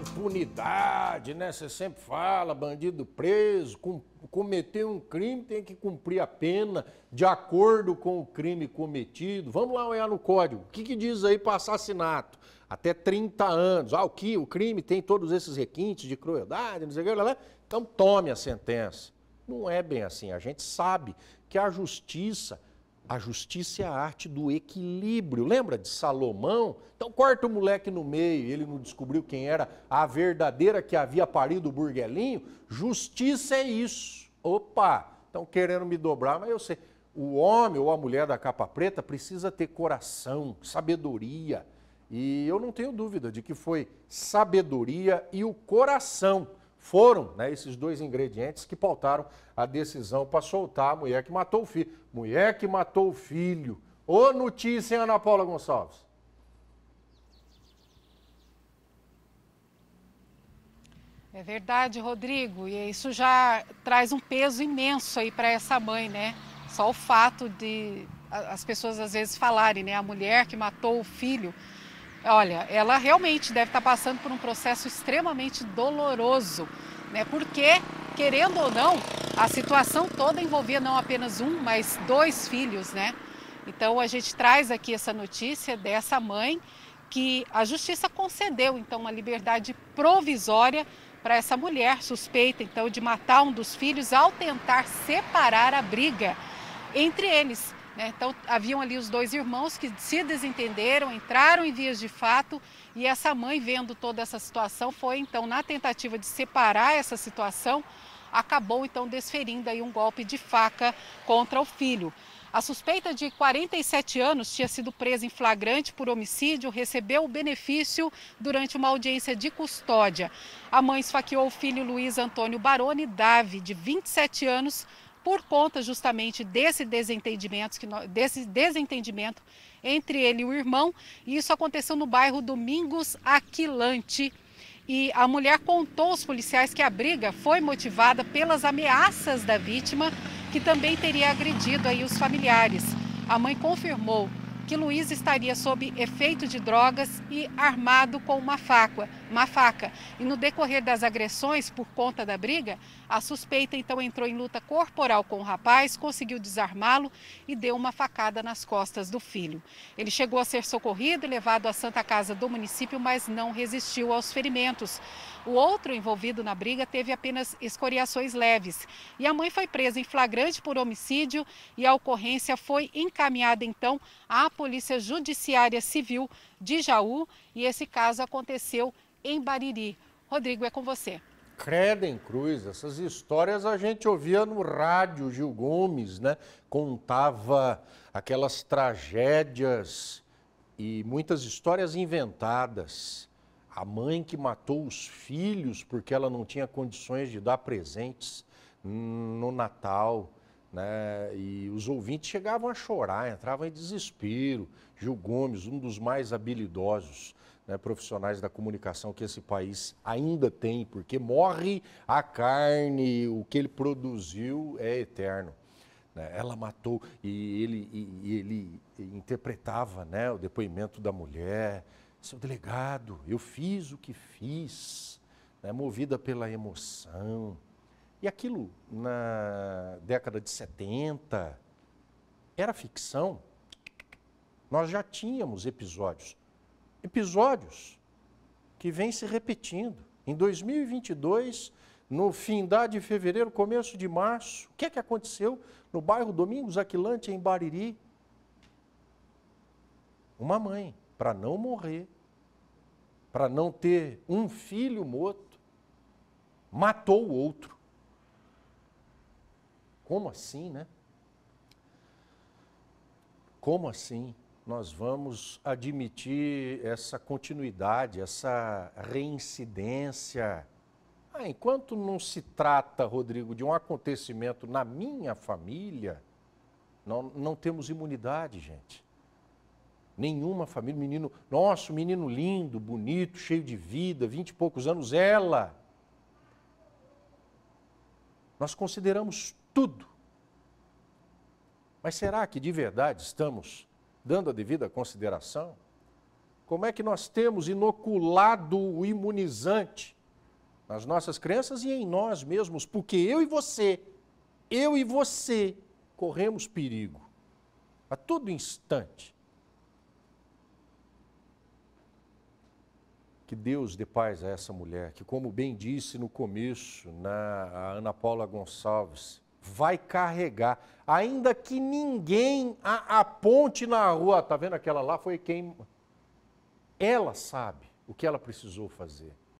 impunidade, né? Você sempre fala, bandido preso, com, cometeu um crime, tem que cumprir a pena de acordo com o crime cometido. Vamos lá olhar no código. O que, que diz aí para assassinato? Até 30 anos. Ah, o que? O crime tem todos esses requintes de crueldade, não sei o que, lá, lá. Então tome a sentença. Não é bem assim. A gente sabe que a justiça a justiça é a arte do equilíbrio. Lembra de Salomão? Então corta o moleque no meio, ele não descobriu quem era a verdadeira que havia parido o burguelinho. Justiça é isso. Opa, estão querendo me dobrar, mas eu sei. O homem ou a mulher da capa preta precisa ter coração, sabedoria. E eu não tenho dúvida de que foi sabedoria e o coração foram né, esses dois ingredientes que pautaram a decisão para soltar a mulher que matou o filho. Mulher que matou o filho. Ô notícia, hein, Ana Paula Gonçalves. É verdade, Rodrigo. E isso já traz um peso imenso aí para essa mãe, né? Só o fato de as pessoas às vezes falarem, né? A mulher que matou o filho. Olha, ela realmente deve estar tá passando por um processo extremamente doloroso, né? Porque, querendo ou não, a situação toda envolvia não apenas um, mas dois filhos, né? Então a gente traz aqui essa notícia dessa mãe que a justiça concedeu então uma liberdade provisória para essa mulher suspeita então de matar um dos filhos ao tentar separar a briga entre eles. Né? Então, haviam ali os dois irmãos que se desentenderam, entraram em vias de fato e essa mãe, vendo toda essa situação, foi então, na tentativa de separar essa situação, acabou então desferindo aí um golpe de faca contra o filho. A suspeita de 47 anos tinha sido presa em flagrante por homicídio, recebeu o benefício durante uma audiência de custódia. A mãe esfaqueou o filho Luiz Antônio Baroni Dave, de 27 anos, por conta justamente desse desentendimento, desse desentendimento entre ele e o irmão. E isso aconteceu no bairro Domingos Aquilante. E a mulher contou aos policiais que a briga foi motivada pelas ameaças da vítima, que também teria agredido aí os familiares. A mãe confirmou que Luiz estaria sob efeito de drogas e armado com uma faca uma faca. E no decorrer das agressões por conta da briga, a suspeita então entrou em luta corporal com o rapaz, conseguiu desarmá-lo e deu uma facada nas costas do filho. Ele chegou a ser socorrido e levado à Santa Casa do município, mas não resistiu aos ferimentos. O outro envolvido na briga teve apenas escoriações leves. E a mãe foi presa em flagrante por homicídio e a ocorrência foi encaminhada então à Polícia Judiciária Civil de Jaú. E esse caso aconteceu em Bariri. Rodrigo, é com você. Credem cruz, essas histórias a gente ouvia no rádio, Gil Gomes, né? Contava aquelas tragédias e muitas histórias inventadas. A mãe que matou os filhos porque ela não tinha condições de dar presentes no Natal. Né? E os ouvintes chegavam a chorar, entravam em desespero. Gil Gomes, um dos mais habilidosos né, profissionais da comunicação que esse país ainda tem, porque morre a carne, o que ele produziu é eterno. Né? Ela matou e ele, e, ele interpretava né, o depoimento da mulher. Seu delegado, eu fiz o que fiz, né, movida pela emoção. E aquilo, na década de 70, era ficção. Nós já tínhamos episódios. Episódios que vêm se repetindo. Em 2022, no fim de fevereiro, começo de março, o que é que aconteceu no bairro Domingos Aquilante, em Bariri? Uma mãe, para não morrer, para não ter um filho morto, matou o outro. Como assim, né? Como assim nós vamos admitir essa continuidade, essa reincidência? Ah, enquanto não se trata, Rodrigo, de um acontecimento na minha família, não, não temos imunidade, gente. Nenhuma família, menino, nosso menino lindo, bonito, cheio de vida, vinte e poucos anos, ela. Nós consideramos tudo. Mas será que de verdade estamos dando a devida consideração? Como é que nós temos inoculado o imunizante nas nossas crenças e em nós mesmos? Porque eu e você, eu e você, corremos perigo a todo instante. Que Deus dê paz a essa mulher, que, como bem disse no começo, na, né, a Ana Paula Gonçalves, vai carregar. Ainda que ninguém a aponte na rua, tá vendo aquela lá foi quem ela sabe o que ela precisou fazer.